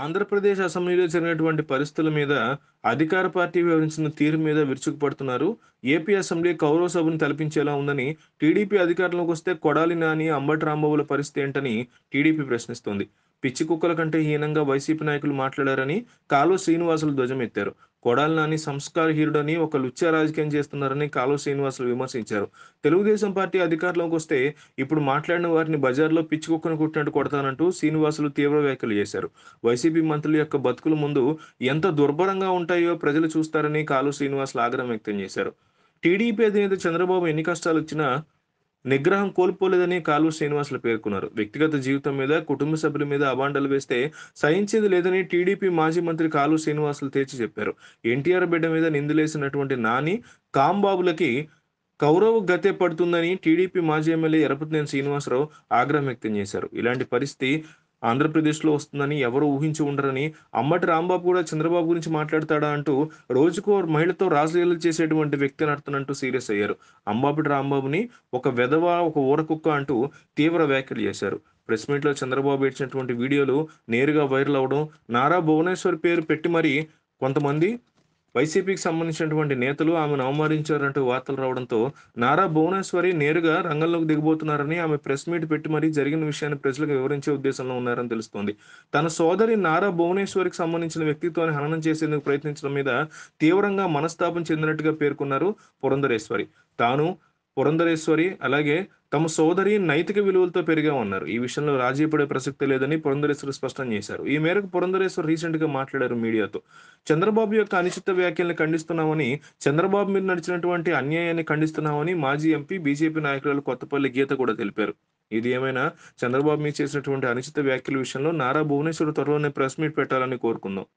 ఆంధ్రప్రదేశ్ అసెంబ్లీలో జరిగినటువంటి పరిస్థితుల మీద అధికార పార్టీ వివరించిన తీరు మీద విరుచుకుపడుతున్నారు ఏపీ అసెంబ్లీ కౌరవ సభను తలపించేలా ఉందని టీడీపీ అధికారంలోకి వస్తే కొడాలి నాని అంబటి రాంబాబుల పరిస్థితి ఏంటని టీడీపీ ప్రశ్నిస్తోంది పిచ్చి కుక్కల కంటే హీనంగా వైసీపీ నాయకులు మాట్లాడారని కాలు శ్రీనివాసులు ధ్వజమెత్తారు సంస్కార సంస్కారహీరుడని ఒక లుచ్చ రాజకీయం చేస్తున్నారని కాలువ శ్రీనివాసులు విమర్శించారు తెలుగుదేశం పార్టీ అధికారంలోకి వస్తే ఇప్పుడు మాట్లాడిన వారిని బజార్లో పిచ్చుకొక్కను కుట్టినట్టు కొడతానంటూ శ్రీనివాసులు తీవ్ర వ్యాఖ్యలు చేశారు వైసీపీ మంత్రుల యొక్క బతుకుల ముందు ఎంత దుర్భరంగా ఉంటాయో ప్రజలు చూస్తారని కాలువ శ్రీనివాసులు ఆగ్రహం వ్యక్తం చేశారు టీడీపీ అధినేత చంద్రబాబు ఎన్ని కష్టాలు వచ్చినా నిగ్రహం కోల్పోలేదని కాలు శ్రీనివాసులు పేర్కొన్నారు వ్యక్తిగత జీవితం మీద కుటుంబ సభ్యుల మీద అబాండలు వేస్తే సహించేది లేదని టీడీపీ మాజీ మంత్రి కాలు శ్రీనివాసులు తేల్చి చెప్పారు ఎన్టీఆర్ బిడ్డ మీద నిందులేసినటువంటి నాని కాంబాబులకి కౌరవ గతే పడుతుందని టీడీపీ మాజీ ఎమ్మెల్యే ఎరపతినేని శ్రీనివాసరావు ఆగ్రహం వ్యక్తం చేశారు ఇలాంటి పరిస్థితి ఆంధ్రప్రదేశ్లో వస్తుందని ఎవరు ఊహించి ఉండరని అమ్మటి రాంబాబు కూడా చంద్రబాబు గురించి మాట్లాడతాడా అంటూ రోజుకో మహిళతో రాజలీలలు చేసేటువంటి వ్యక్తి నడుతున్నట్టు సీరియస్ అయ్యారు అంబాపటి రాంబాబుని ఒక వెధవ ఒక ఊరకుక్క అంటూ తీవ్ర వ్యాఖ్యలు చేశారు ప్రెస్ మీట్లో చంద్రబాబు ఇచ్చినటువంటి వీడియోలు నేరుగా వైరల్ అవడం నారా భువనేశ్వర్ పేరు పెట్టి మరీ కొంతమంది వైసీపీకి సంబంధించినటువంటి నేతలు ఆమెను అవమానించారంటూ వార్తలు రావడంతో నారా భువనేశ్వరి నేరుగా రంగంలోకి దిగబోతున్నారని ఆమె ప్రెస్ మీట్ పెట్టి మరీ జరిగిన విషయాన్ని ప్రజలకు వివరించే ఉద్దేశంలో ఉన్నారని తెలుస్తోంది తన సోదరి నారా భువనేశ్వరికి సంబంధించిన వ్యక్తిత్వాన్ని హననం చేసేందుకు ప్రయత్నించడం మీద తీవ్రంగా మనస్తాపం చెందినట్టుగా పేర్కొన్నారు పురంధరేశ్వరి తాను పురంధరేశ్వరి అలాగే తమ సోదరి నైతిక విలువలతో పెరిగా ఉన్నారు ఈ విషయంలో రాజీ పడే ప్రసక్తి లేదని పురంధరేశ్వరి స్పష్టం చేశారు ఈ మేరకు పురంధరేశ్వరి రీసెంట్ గా మాట్లాడారు మీడియాతో చంద్రబాబు యొక్క అనిశ్చిత వ్యాఖ్యలను ఖండిస్తున్నామని చంద్రబాబు మీద నడిచినటువంటి అన్యాయాన్ని ఖండిస్తున్నామని మాజీ ఎంపీ బీజేపీ నాయకురాలు కొత్తపల్లి గీత కూడా తెలిపారు ఇది ఏమైనా చంద్రబాబు మీద చేసినటువంటి అనిశ్చిత వ్యాఖ్యల విషయంలో నారా భువనేశ్వర్ త్వరలోనే ప్రెస్ మీట్ పెట్టాలని కోరుకుందాం